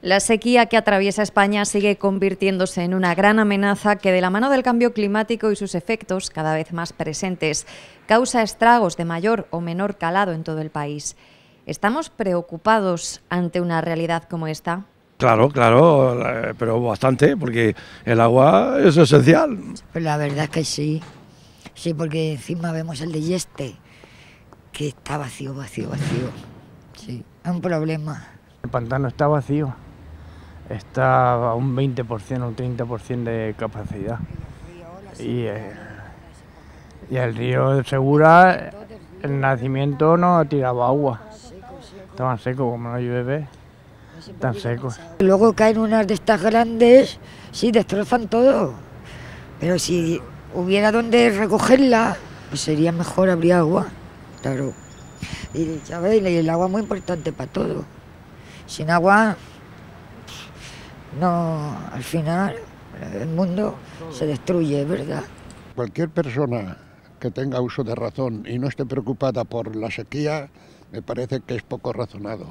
La sequía que atraviesa España sigue convirtiéndose en una gran amenaza que, de la mano del cambio climático y sus efectos cada vez más presentes, causa estragos de mayor o menor calado en todo el país. ¿Estamos preocupados ante una realidad como esta? Claro, claro, pero bastante, porque el agua es esencial. La verdad que sí, sí, porque encima vemos el de Yeste, que está vacío, vacío, vacío. Sí, es un problema. El pantano está vacío está a un 20% o un 30% de capacidad. Y, eh, y el río Segura, el nacimiento no ha tirado agua. Estaban seco, como no llueve, tan secos. Luego caen unas de estas grandes, sí, destrozan todo. Pero si hubiera donde recogerla, pues sería mejor, habría agua, claro. Y, ¿sabes? el agua es muy importante para todo. Sin agua no, al final el mundo se destruye, ¿verdad? Cualquier persona que tenga uso de razón y no esté preocupada por la sequía, me parece que es poco razonado.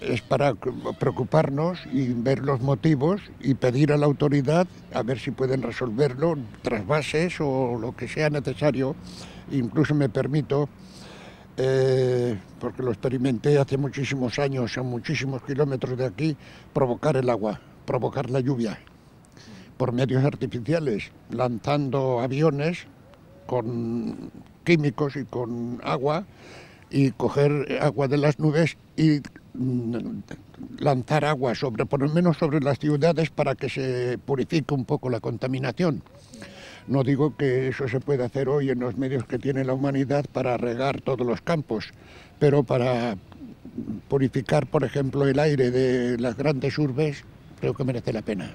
Es para preocuparnos y ver los motivos y pedir a la autoridad a ver si pueden resolverlo, trasvases o lo que sea necesario. Incluso me permito eh, porque lo experimenté hace muchísimos años, a muchísimos kilómetros de aquí, provocar el agua, provocar la lluvia por medios artificiales, lanzando aviones con químicos y con agua y coger agua de las nubes y mm, lanzar agua sobre, por lo menos sobre las ciudades para que se purifique un poco la contaminación. No digo que eso se pueda hacer hoy en los medios que tiene la humanidad para regar todos los campos, pero para purificar, por ejemplo, el aire de las grandes urbes, creo que merece la pena.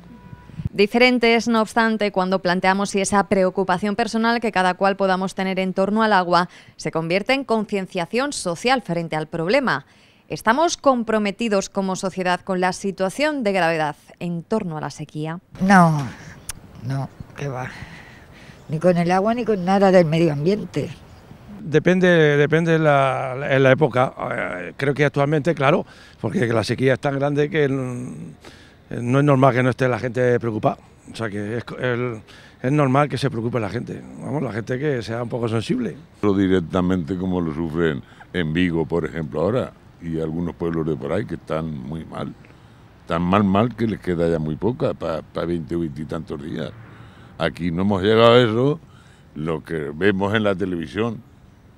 Diferentes, no obstante, cuando planteamos si esa preocupación personal que cada cual podamos tener en torno al agua se convierte en concienciación social frente al problema. ¿Estamos comprometidos como sociedad con la situación de gravedad en torno a la sequía? No, no, que va ni con el agua ni con nada del medio ambiente. Depende, depende de la, época. Eh, creo que actualmente, claro, porque la sequía es tan grande que no es normal que no esté la gente preocupada. O sea que es, normal que se preocupe la gente, vamos, la gente que sea un poco sensible. Directamente como lo sufren en Vigo, por ejemplo, ahora, y algunos pueblos de por ahí que están muy mal, tan mal mal que les queda ya muy poca para 20 o 20 y tantos días. Aquí no hemos llegado a eso, lo que vemos en la televisión,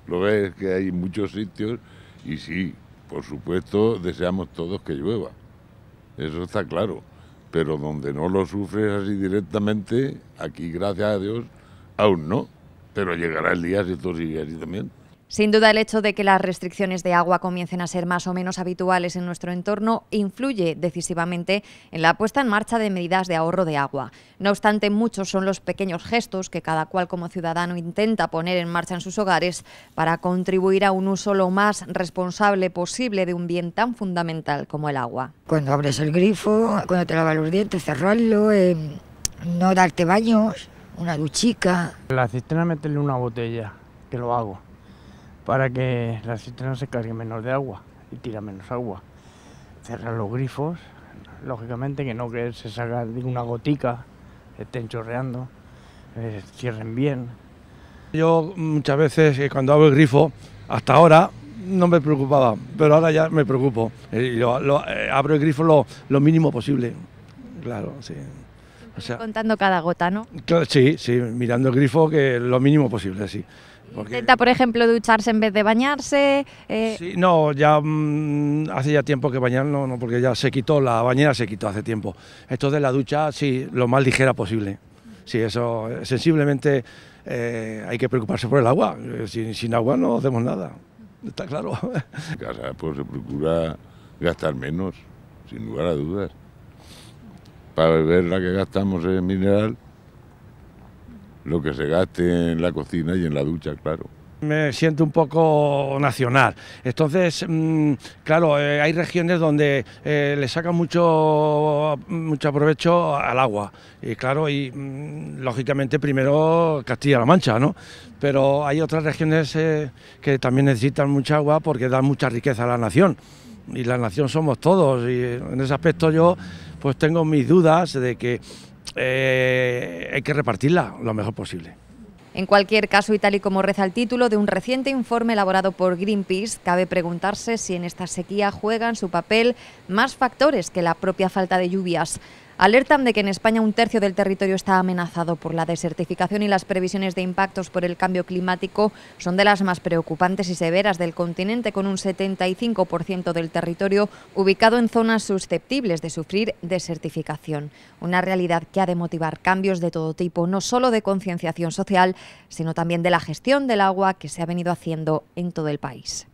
lo ves que hay muchos sitios y sí, por supuesto deseamos todos que llueva, eso está claro, pero donde no lo sufres así directamente, aquí gracias a Dios, aún no, pero llegará el día si esto sigue así también. Sin duda el hecho de que las restricciones de agua comiencen a ser más o menos habituales en nuestro entorno influye decisivamente en la puesta en marcha de medidas de ahorro de agua. No obstante, muchos son los pequeños gestos que cada cual como ciudadano intenta poner en marcha en sus hogares para contribuir a un uso lo más responsable posible de un bien tan fundamental como el agua. Cuando abres el grifo, cuando te lavas los dientes, cerrarlo, em, no darte baños, una duchica. La cisterna meterle una botella, que lo hago para que la cisterna se cargue menos de agua y tira menos agua. Cerrar los grifos, lógicamente que no que se salga una gotica, estén chorreando, eh, cierren bien. Yo muchas veces eh, cuando abro el grifo, hasta ahora no me preocupaba, pero ahora ya me preocupo. Eh, yo, lo, abro el grifo lo, mínimo posible, claro, sí. contando cada gota, ¿no? Sí, sí, mirando el grifo que lo mínimo posible, sí. Porque... por ejemplo, ducharse en vez de bañarse. Eh. no, ya mm, hace ya tiempo que bañar no, no, porque ya se quitó, la bañera se quitó hace tiempo. Esto de la ducha, sí, lo más ligera posible. Sí, eso, eh, sensiblemente eh, hay que preocuparse por el agua. Sin, agua no hacemos nada, está claro. En casa, pues se procura gastar menos, sin lugar a dudas. Para beber la que gastamos en mineral, lo que se gaste en la cocina y en la ducha, claro. Me siento un poco nacional. Entonces, mm, claro, eh, hay regiones donde eh, le saca mucho, mucho provecho al agua. Y claro, y mm, lógicamente primero Castilla-La Mancha, ¿no? Pero hay otras regiones eh, que también necesitan mucha agua porque dan mucha riqueza a la nación. Y la nación somos todos. Y en ese aspecto yo pues tengo mis dudas de que eh, hay que repartirla lo mejor posible. En cualquier caso, y tal y como reza el título de un reciente informe elaborado por Greenpeace, cabe preguntarse si en esta sequía juegan su papel más factores que la propia falta de lluvias alertan de que en España un tercio del territorio está amenazado por la desertificación y las previsiones de impactos por el cambio climático son de las más preocupantes y severas del continente, con un 75% del territorio ubicado en zonas susceptibles de sufrir desertificación. Una realidad que ha de motivar cambios de todo tipo, no solo de concienciación social, sino también de la gestión del agua que se ha venido haciendo en todo el país.